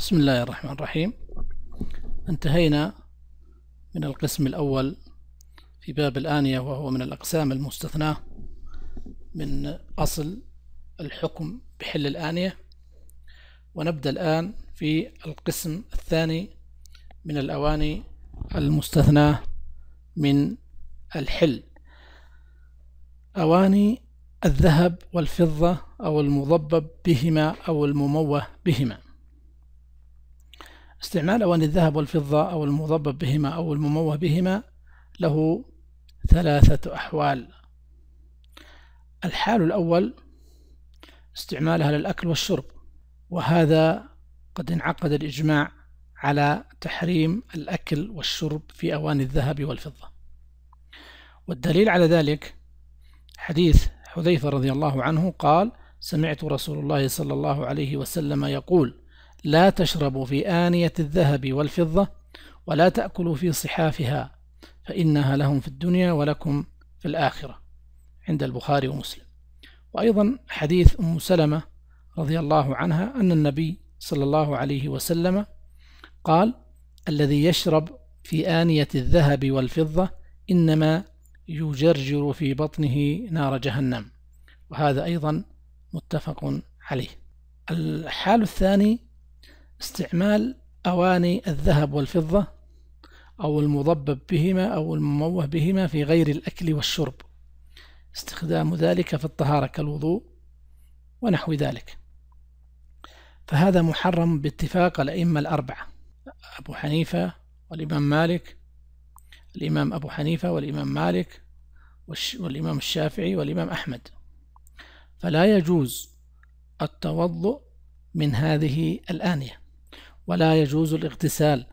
بسم الله الرحمن الرحيم انتهينا من القسم الأول في باب الآنية وهو من الأقسام المستثناة من أصل الحكم بحل الآنية ونبدأ الآن في القسم الثاني من الأواني المستثناة من الحل أواني الذهب والفضة أو المضبب بهما أو المموه بهما استعمال أواني الذهب والفضة أو المضبب بهما أو المموه بهما له ثلاثة أحوال الحال الأول استعمالها للأكل والشرب وهذا قد انعقد الإجماع على تحريم الأكل والشرب في أواني الذهب والفضة والدليل على ذلك حديث حذيفة رضي الله عنه قال سمعت رسول الله صلى الله عليه وسلم يقول لا تشربوا في آنية الذهب والفضة ولا تأكلوا في صحافها فإنها لهم في الدنيا ولكم في الآخرة عند البخاري ومسلم وأيضا حديث أم سلمة رضي الله عنها أن النبي صلى الله عليه وسلم قال الذي يشرب في آنية الذهب والفضة إنما يجرجر في بطنه نار جهنم وهذا أيضا متفق عليه الحال الثاني استعمال أواني الذهب والفضة أو المضبب بهما أو المموه بهما في غير الأكل والشرب استخدام ذلك في الطهارة كالوضوء ونحو ذلك فهذا محرم باتفاق الأئمة الأربعة أبو حنيفة والإمام مالك الإمام أبو حنيفة والإمام مالك والإمام الشافعي والإمام أحمد فلا يجوز التوضؤ من هذه الآنية ولا يجوز الاغتسال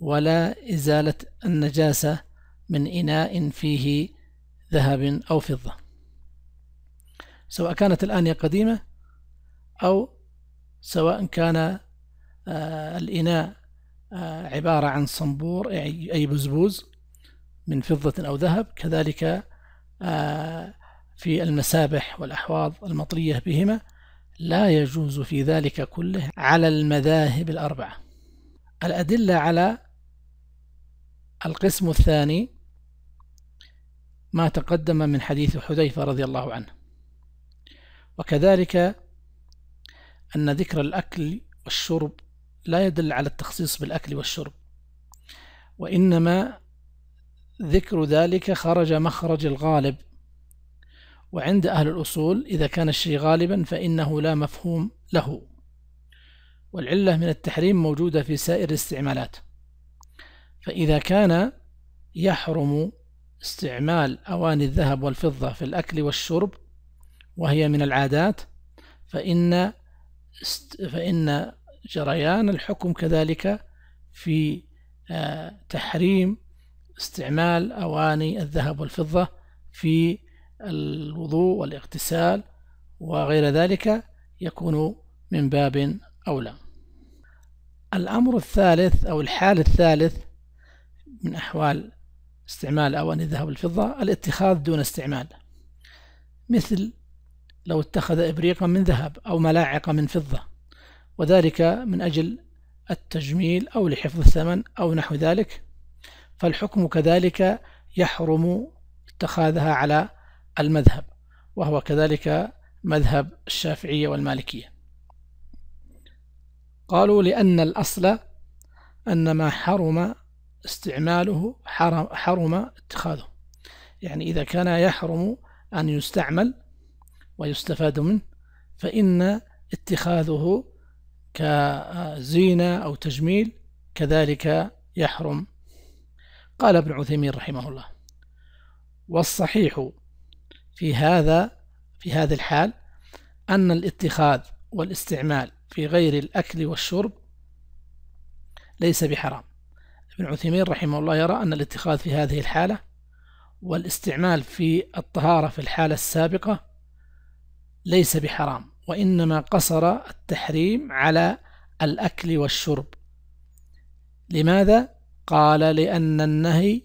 ولا إزالة النجاسة من إناء فيه ذهب أو فضة سواء كانت الآنية قديمة أو سواء كان آه، الإناء آه، عبارة عن صنبور أي بزبوز من فضة أو ذهب كذلك آه، في المسابح والأحواض المطرية بهما لا يجوز في ذلك كله على المذاهب الأربعة الأدلة على القسم الثاني ما تقدم من حديث حذيفة رضي الله عنه وكذلك أن ذكر الأكل والشرب لا يدل على التخصيص بالأكل والشرب وإنما ذكر ذلك خرج مخرج الغالب وعند أهل الأصول إذا كان الشيء غالبا فإنه لا مفهوم له والعلة من التحريم موجودة في سائر الاستعمالات فإذا كان يحرم استعمال أواني الذهب والفضة في الأكل والشرب وهي من العادات فإن فإن جريان الحكم كذلك في آه، تحريم استعمال أواني الذهب والفضة في الوضوء والاغتسال وغير ذلك يكون من باب أولى الأمر الثالث أو الحال الثالث من أحوال استعمال أواني الذهب والفضة الاتخاذ دون استعمال مثل لو اتخذ إبريقا من ذهب أو ملاعق من فضة وذلك من أجل التجميل أو لحفظ الثمن أو نحو ذلك فالحكم كذلك يحرم اتخاذها على المذهب وهو كذلك مذهب الشافعية والمالكية قالوا لأن الأصل أن ما حرم استعماله حرم, حرم اتخاذه يعني إذا كان يحرم أن يستعمل ويستفاد منه فإن اتخاذه كزينة أو تجميل كذلك يحرم قال ابن عثيمين رحمه الله والصحيح في هذا في هذا الحال أن الاتخاذ والاستعمال في غير الأكل والشرب ليس بحرام ابن عثيمين رحمه الله يرى أن الاتخاذ في هذه الحالة والاستعمال في الطهارة في الحالة السابقة ليس بحرام وإنما قصر التحريم على الأكل والشرب لماذا؟ قال لأن النهي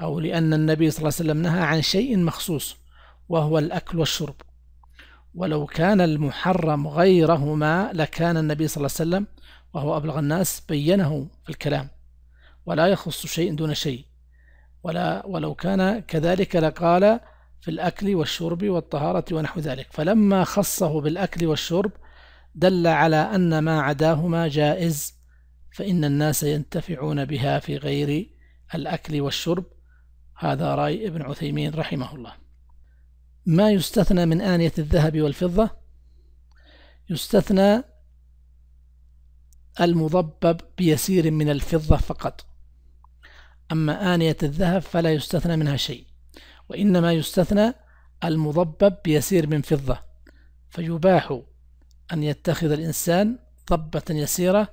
أو لأن النبي صلى الله عليه وسلم نهى عن شيء مخصوص وهو الأكل والشرب ولو كان المحرم غيرهما لكان النبي صلى الله عليه وسلم وهو أبلغ الناس بينه في الكلام ولا يخص شيء دون شيء ولا ولو كان كذلك لقال في الأكل والشرب والطهارة ونحو ذلك فلما خصه بالأكل والشرب دل على أن ما عداهما جائز فإن الناس ينتفعون بها في غير الأكل والشرب هذا رأي ابن عثيمين رحمه الله ما يستثنى من آنية الذهب والفضة يستثنى المضبب بيسير من الفضة فقط أما آنية الذهب فلا يستثنى منها شيء وإنما يستثنى المضبب بيسير من فضة فيباح أن يتخذ الإنسان ضبة يسيرة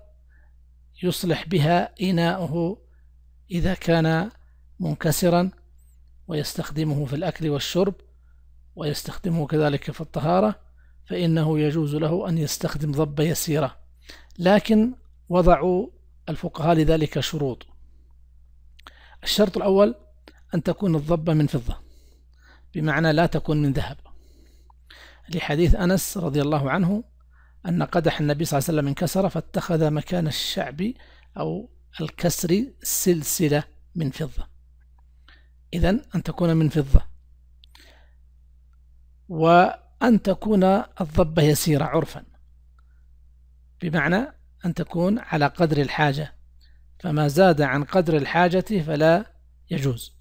يصلح بها إناؤه إذا كان منكسرا ويستخدمه في الأكل والشرب ويستخدمه كذلك في الطهارة فإنه يجوز له أن يستخدم ضبة يسيرة لكن وضعوا الفقهاء لذلك شروط الشرط الأول أن تكون الضبة من فضة بمعنى لا تكون من ذهب لحديث أنس رضي الله عنه أن قدح النبي صلى الله عليه وسلم انكسر فاتخذ مكان الشعب أو الكسر سلسلة من فضة إذا أن تكون من فضة وأن تكون الضبة يسيرة عرفا بمعنى أن تكون على قدر الحاجة فما زاد عن قدر الحاجة فلا يجوز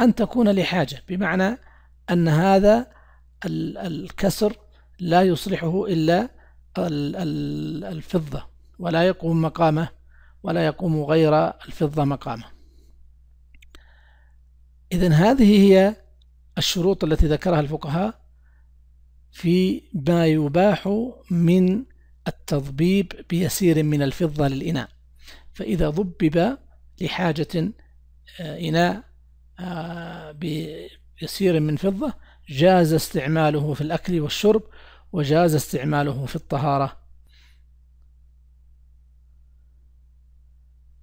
أن تكون لحاجة بمعنى أن هذا الكسر لا يصلحه إلا الفضة ولا يقوم مقامه ولا يقوم غير الفضة مقامه إذا هذه هي الشروط التي ذكرها الفقهاء في ما يباح من التضبيب بيسير من الفضة للإناء فإذا ضبب لحاجة آه، إناء آه، بيسير من فضة جاز استعماله في الأكل والشرب وجاز استعماله في الطهارة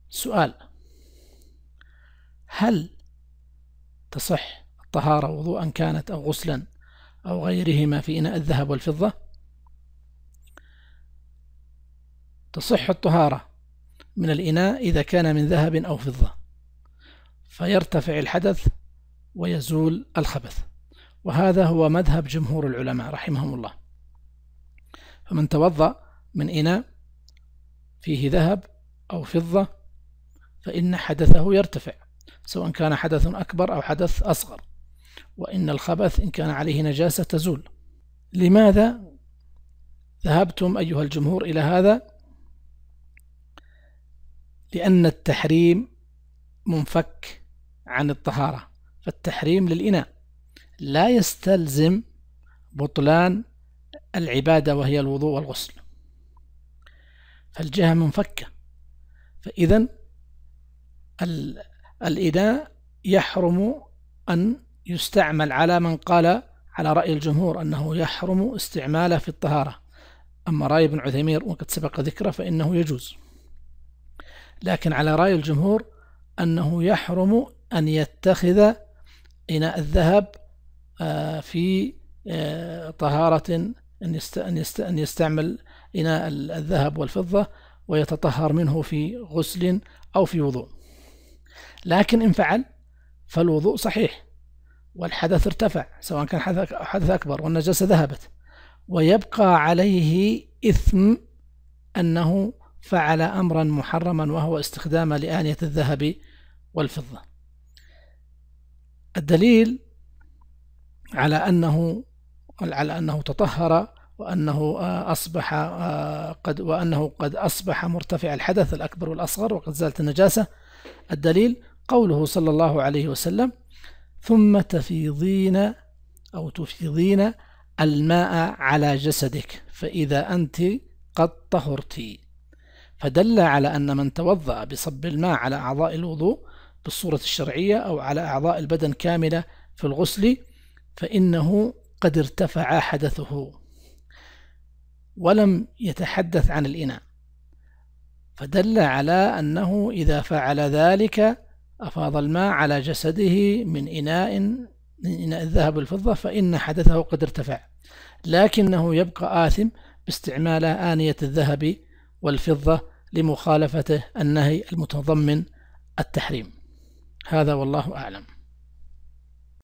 سؤال هل تصح طهارة وضوءا كانت أو غسلا أو غيرهما في إناء الذهب والفضة تصح الطهارة من الإناء إذا كان من ذهب أو فضة فيرتفع الحدث ويزول الخبث وهذا هو مذهب جمهور العلماء رحمهم الله فمن توضأ من إناء فيه ذهب أو فضة فإن حدثه يرتفع سواء كان حدث أكبر أو حدث أصغر وإن الخبث إن كان عليه نجاسة تزول لماذا ذهبتم أيها الجمهور إلى هذا لأن التحريم منفك عن الطهارة فالتحريم للإناء لا يستلزم بطلان العبادة وهي الوضوء والغسل فالجهة منفكة فإذا الإناء يحرم أن يستعمل على من قال على رأي الجمهور أنه يحرم استعماله في الطهارة أما رأي ابن عثيمير وقد سبق ذكره فإنه يجوز لكن على رأي الجمهور أنه يحرم أن يتخذ إناء الذهب آه، في آه، طهارة أن يستعمل إناء الذهب والفضة ويتطهر منه في غسل أو في وضوء لكن إن فعل فالوضوء صحيح والحدث ارتفع سواء كان حدث, أكبر والنجاسة ذهبت ويبقى عليه إثم أنه فعل أمرا محرما وهو استخدام لآنية الذهب والفضة الدليل على أنه على أنه تطهر وأنه آه، أصبح آه، قد وأنه قد أصبح مرتفع الحدث الأكبر والأصغر وقد زالت النجاسة الدليل قوله صلى الله عليه وسلم ثم تفيضين أو تفيضين الماء على جسدك فإذا أنت قد طهرت فدل على أن من توضأ بصب الماء على أعضاء الوضوء بالصورة الشرعية أو على أعضاء البدن كاملة في الغسل فإنه قد ارتفع حدثه ولم يتحدث عن الإناء فدل على أنه إذا فعل ذلك أفاض الماء على جسده من إناء من إناء الذهب والفضة فإن حدثه قد ارتفع لكنه يبقى آثم باستعمال آنية الذهب والفضة لمخالفته النهي المتضمن التحريم هذا والله أعلم